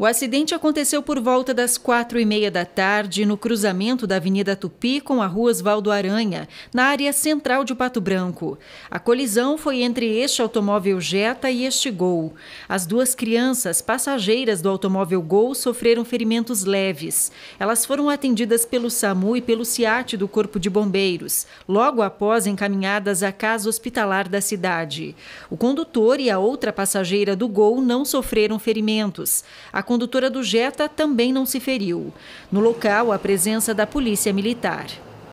O acidente aconteceu por volta das quatro e meia da tarde no cruzamento da Avenida Tupi com a Rua Oswaldo Aranha, na área central de Pato Branco. A colisão foi entre este automóvel Jetta e este Gol. As duas crianças, passageiras do automóvel Gol, sofreram ferimentos leves. Elas foram atendidas pelo SAMU e pelo CIAT do Corpo de Bombeiros, logo após encaminhadas à casa hospitalar da cidade. O condutor e a outra passageira do Gol não sofreram ferimentos. A condutora do Jetta também não se feriu. No local, a presença da polícia militar.